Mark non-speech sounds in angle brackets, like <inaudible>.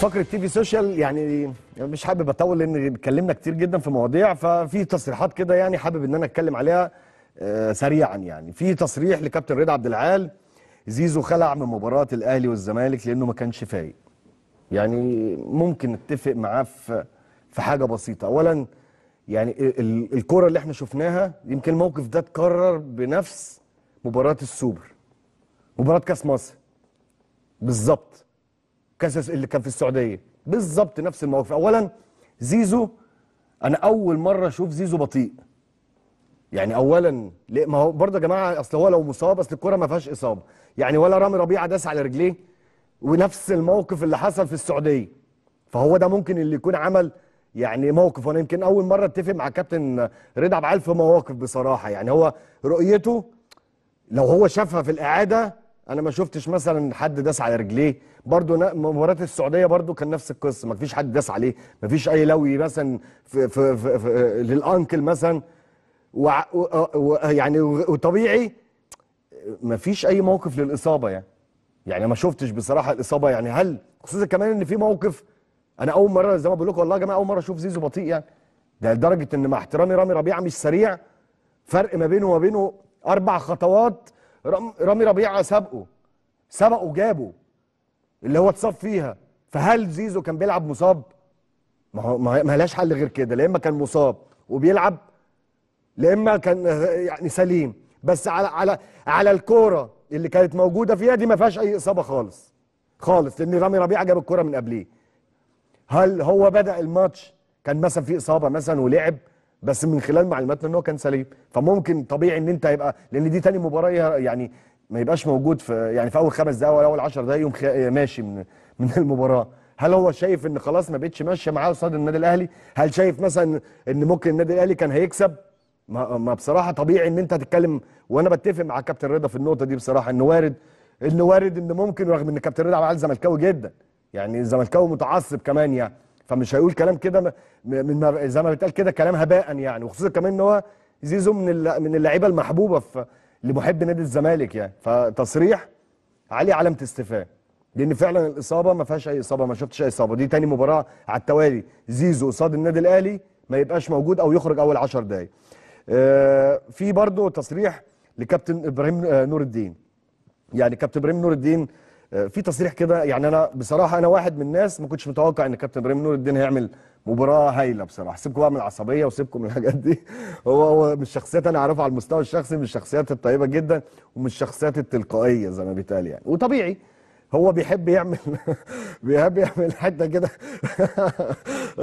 فقره تي في سوشيال يعني مش حابب اطول لان اتكلمنا كتير جدا في مواضيع ففي تصريحات كده يعني حابب ان انا اتكلم عليها آه، سريعا يعني في تصريح لكابتن رضا عبد العال زيزو خلع من مباراه الاهلي والزمالك لانه ما كانش فايق يعني ممكن نتفق معاه في في حاجه بسيطه اولا يعني الكره اللي احنا شفناها يمكن الموقف ده اتكرر بنفس مباراه السوبر مباراه كاس مصر بالظبط كاس اللي كان في السعوديه بالظبط نفس الموقف اولا زيزو انا اول مره اشوف زيزو بطيء يعني اولا ما هو برضه يا جماعه اصل هو لو مصاب اصل الكوره ما فيهاش اصابه يعني ولا رامي ربيعه داس على رجليه ونفس الموقف اللي حصل في السعوديه فهو ده ممكن اللي يكون عمل يعني موقف وانا يمكن اول مره اتفق مع كابتن رضا عبد في مواقف بصراحه يعني هو رؤيته لو هو شافها في الاعاده انا ما شفتش مثلا حد داس على رجليه برضو مباراه السعوديه برضو كان نفس القصه ما فيش حد داس عليه ما فيش اي لوي مثلا في في في في للانكل مثلا و يعني وطبيعي ما فيش اي موقف للاصابه يعني يعني ما شفتش بصراحه الاصابه يعني هل خصوصا كمان ان في موقف انا اول مره زي ما بقول لكم والله يا جماعه اول مره اشوف زيزو بطيء يعني ده لدرجه ان مع احترامي رامي ربيعه مش سريع فرق ما بينه وما بينه اربع خطوات رامي ربيعه سابقه سبقه جابه اللي هو اتصاب فيها فهل زيزو كان بيلعب مصاب ما هو ما لهاش حل غير كده لا اما كان مصاب وبيلعب لا اما كان يعني سليم بس على على على الكوره اللي كانت موجوده فيها دي ما فيهاش اي اصابه خالص خالص لان رامي ربيعه جاب الكوره من قبليه هل هو بدا الماتش كان مثلا في اصابه مثلا ولعب بس من خلال معلوماتنا ان هو كان سليم فممكن طبيعي ان انت هيبقى لان دي تاني مباراه يعني ما يبقاش موجود في يعني في اول خمس دقائق ولا اول 10 دقائق يوم ماشي من من المباراه هل هو شايف ان خلاص ما بقتش ماشيه معاه قصاد النادي الاهلي هل شايف مثلا ان ممكن النادي الاهلي كان هيكسب ما, ما بصراحه طبيعي ان انت تتكلم وانا بتفق مع كابتن رضا في النقطه دي بصراحه ان وارد ان وارد ان ممكن رغم ان كابتن رضا عمل زملكاوي جدا يعني الزملكاوي متعصب كمان يعني فمش هيقول كلام كده من ما زي ما بيتقال كده كلام هباء يعني وخصوصا كمان ان هو زيزو من من اللعيبه المحبوبه في لمحب نادي الزمالك يعني فتصريح عليه علامه استفهام لان فعلا الاصابه ما فيهاش اي اصابه ما شفتش اي اصابه دي تاني مباراه على التوالي زيزو قصاد النادي الاهلي ما يبقاش موجود او يخرج اول 10 دقائق آه، في برضه تصريح لكابتن ابراهيم آه، نور الدين يعني كابتن ابراهيم نور الدين آه، في تصريح كده يعني انا بصراحه انا واحد من الناس ما كنتش متوقع ان كابتن ابراهيم نور الدين هيعمل مباراه هايله بصراحه سيبكم بقى من العصبيه وسيبكم من الحاجات دي <laughs> هو هو من الشخصيات انا اعرفها على المستوى الشخصي من الشخصيات الطيبه جدا ومن الشخصيات التلقائيه زي ما بيتقال يعني وطبيعي هو بيحب يعمل <laughs> بيحب يعمل حته كده <laughs>